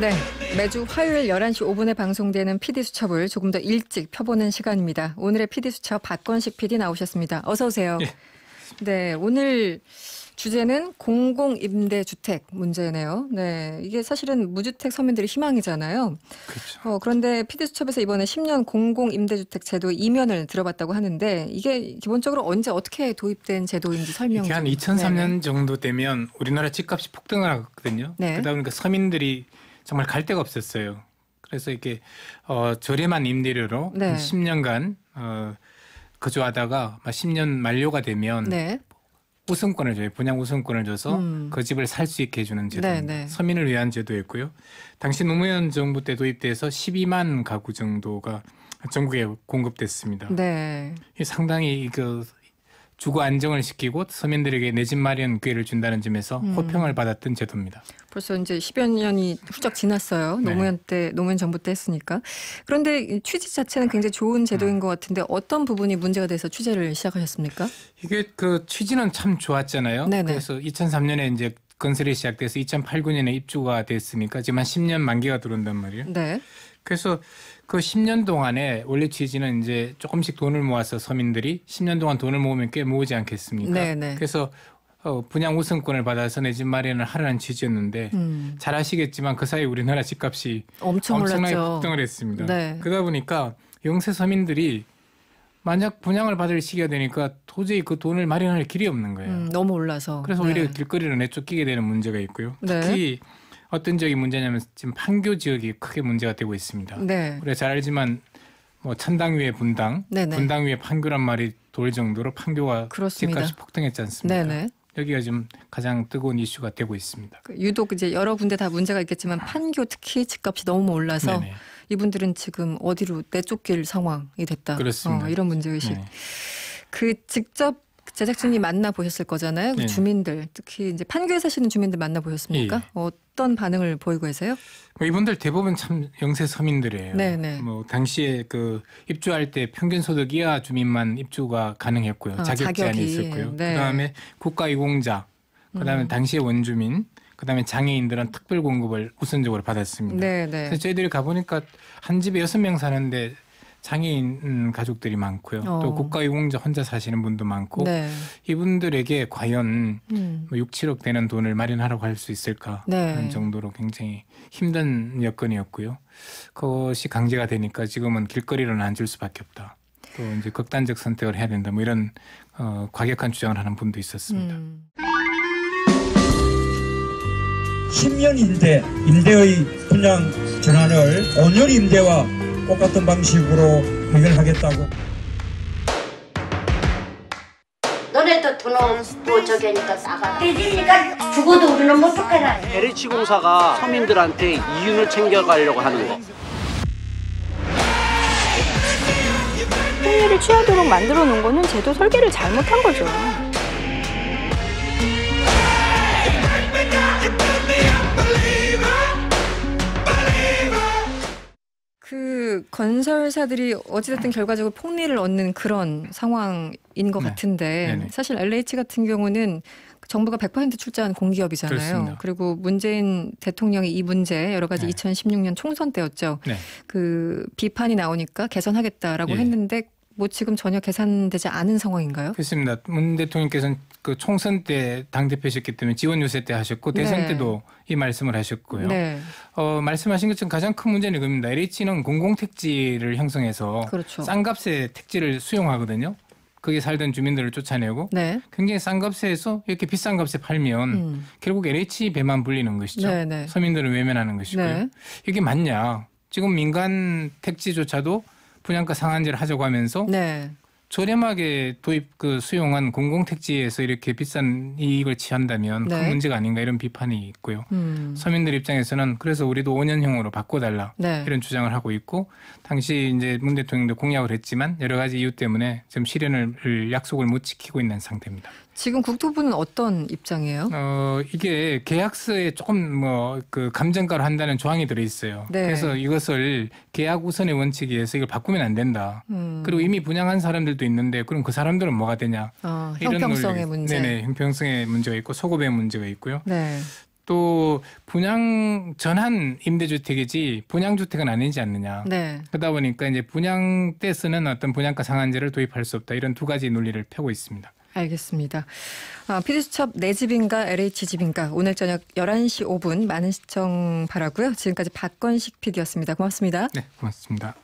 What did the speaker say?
네. 매주 화요일 11시 5분에 방송되는 PD 수첩을 조금 더 일찍 펴보는 시간입니다. 오늘의 PD 수첩 박건식 PD 나오셨습니다. 어서 오세요. 예. 네, 오늘 주제는 공공임대주택 문제네요. 네. 이게 사실은 무주택 서민들의 희망이잖아요. 그렇죠. 어, 그런데 피디수첩에서 이번에 10년 공공임대주택 제도 이면을 들어봤다고 하는데 이게 기본적으로 언제 어떻게 도입된 제도인지 설명 이게 한 2003년 네. 정도 되면 우리나라 집값이 폭등을 하거든요. 네. 그러다 보니까 서민들이 정말 갈 데가 없었어요. 그래서 이렇게 어, 저렴한 임대료로 네. 10년간 어, 거주하다가 10년 만료가 되면 네. 우선권을 줘요. 분양 우선권을 줘서 음. 그 집을 살 수 있게 해주는 제도 네네. 네. 서민을 위한 제도였고요. 당시 노무현 정부 때 도입돼서 12만 가구 정도가 전국에 공급됐습니다. 네. 상당히 그 주거 안정을 시키고 서민들에게 내 집 마련 기회를 준다는 점에서 음. 호평을 받았던 제도입니다. 벌써 이제 10여 년이 훌쩍 지났어요. 네. 노무현 때, 노무현 정부 때 했으니까. 그런데 취지 자체는 굉장히 좋은 제도인 음. 것 같은데 어떤 부분이 문제가 돼서 취재를 시작하셨습니까? 이게 그 취지는 참 좋았잖아요. 네네. 그래서 2003년에 이제 건설이 시작돼서 2008, 년에 입주가 됐으니까 지금 한 10년 만기가 들어온단 말이에요. 네. 그래서 그 10년 동안에 원래 취지는 이제 조금씩 돈을 모아서 서민들이 10년 동안 돈을 모으면 꽤 모으지 않겠습니까? 네네. 네. 그래서 어, 분양 우승권을 받아서 내 집 마련을 하라는 취지였는데 음. 잘 아시겠지만 그 사이 우리나라 집값이 엄청 엄청나게 올랐죠. 폭등을 했습니다. 네. 그러다 보니까 영세 서민들이 만약 분양을 받을 시기가 되니까 도저히 그 돈을 마련할 길이 없는 거예요. 음, 너무 올라서. 그래서 오히려 네. 길거리로 내쫓기게 되는 문제가 있고요. 네. 특히 네. 어떤 지역이 문제냐면 지금 판교 지역이 크게 문제가 되고 있습니다. 네. 그래 잘 알지만 뭐 천당 위에 분당, 네네. 네. 분당 위에 판교란 말이 돌 정도로 판교가 집값이 폭등했지 않습니까? 네네. 네. 여기가 지금 가장 뜨거운 이슈가 되고 있습니다. 그 유독 이제 여러 군데 다 문제가 있겠지만 판교 특히 집값이 너무 올라서 네네. 네. 이분들은 지금 어디로 내쫓길 상황이 됐다. 그렇습니다. 어, 이런 문제 의식. 네. 그 직접 제작진이 만나 보셨을 거잖아요. 그 네. 주민들 특히 이제 판교에 사시는 주민들 만나 보셨습니까? 예. 어떤 반응을 보이고 계세요? 뭐 이분들 대부분 참 영세 서민들이에요. 네네. 네. 뭐 당시에 그 입주할 때 평균 소득 이하 주민만 입주가 가능했고요. 아, 자격 제한이 있었고요. 네. 그다음에 국가 이공자, 그다음에 음. 당시의 원주민, 그다음에 장애인들은 특별 공급을 우선적으로 받았습니다. 네네. 네. 저희들이 가보니까 한 집에 여섯 명 사는데 장애인 가족들이 많고요. 어. 또 국가유공자 혼자 사시는 분도 많고 네. 이분들에게 과연 음. 뭐 6, 7억 되는 돈을 마련하라고 할 수 있을까 네. 하는 정도로 굉장히 힘든 여건이었고요. 그것이 강제가 되니까 지금은 길거리로는 앉을 수밖에 없다. 또 이제 극단적 선택을 해야 된다. 뭐 이런 어, 과격한 주장을 하는 분도 있었습니다. 음. 10년 임대, 임대의 분양 전환을 5년 임대와 똑같은 방식으로 해결하겠다고. 너네도 돈은 보 네. 저기니까 싸가. 돼지니까 네, 죽어도 우리는 못 죽겠나. LH 공사가 서민들한테 이윤을 챙겨가려고 하는 거. 생리를 취하도록 만들어 놓은 거는 제도 설계를 잘못한 거죠. 그 건설사들이 어찌됐든 결과적으로 폭리를 얻는 그런 상황인 것 네. 같은데 네네. 사실 LH 같은 경우는 정부가 100% 출자한 공기업이잖아요. 그렇습니다. 그리고 문재인 대통령이 이 문제 여러 가지 네. 2016년 총선 때였죠. 네. 그 비판이 나오니까 개선하겠다라고 예. 했는데 뭐 지금 전혀 개선되지 않은 상황인가요? 그렇습니다. 문 대통령께서는 그 총선 때 당대표셨기 때문에 지원 유세 때 하셨고 대선 네. 때도 이 말씀을 하셨고요. 네. 어, 말씀하신 것처럼 가장 큰 문제는 그겁니다 LH는 공공택지를 형성해서 그렇죠. 싼 값에 택지를 수용하거든요. 거기 살던 주민들을 쫓아내고 네. 굉장히 싼 값에서 이렇게 비싼 값에 팔면 음. 결국 LH 배만 불리는 것이죠. 네네. 네. 서민들을 외면하는 것이고요. 네. 이게 맞냐? 지금 민간 택지조차도 분양가 상한제를 하자고 하면서 네. 저렴하게 도입 그 수용한 공공택지에서 이렇게 비싼 이익을 취한다면 네. 큰 문제가 아닌가 이런 비판이 있고요. 음. 서민들 입장에서는 그래서 우리도 5년형으로 바꿔달라 네. 이런 주장을 하고 있고 당시 이제 문 대통령도 공약을 했지만 여러 가지 이유 때문에 지금 실현을 약속을 못 지키고 있는 상태입니다. 지금 국토부는 어떤 입장이에요? 어, 이게 계약서에 조금 뭐 그 감정가를 한다는 조항이 들어 있어요. 네. 그래서 이것을 계약 우선의 원칙에 의해서 이걸 바꾸면 안 된다. 음. 그리고 이미 분양한 사람들도 있는데 그럼 그 사람들은 뭐가 되냐? 어, 형평성의 문제. 네네, 형평성의 문제가 있고 소급의 문제가 있고요. 네. 또 분양 전환 임대주택이지 분양주택은 아니지 않느냐. 네. 그러다 보니까 이제 분양 때 쓰는 어떤 분양가 상한제를 도입할 수 없다 이런 두 가지 논리를 펴고 있습니다. 알겠습니다. 아, 피디수첩 내 집인가 LH집인가 오늘 저녁 11시 5분 많은 시청 바라고요. 지금까지 박건식 PD였습니다. 고맙습니다. 네, 고맙습니다.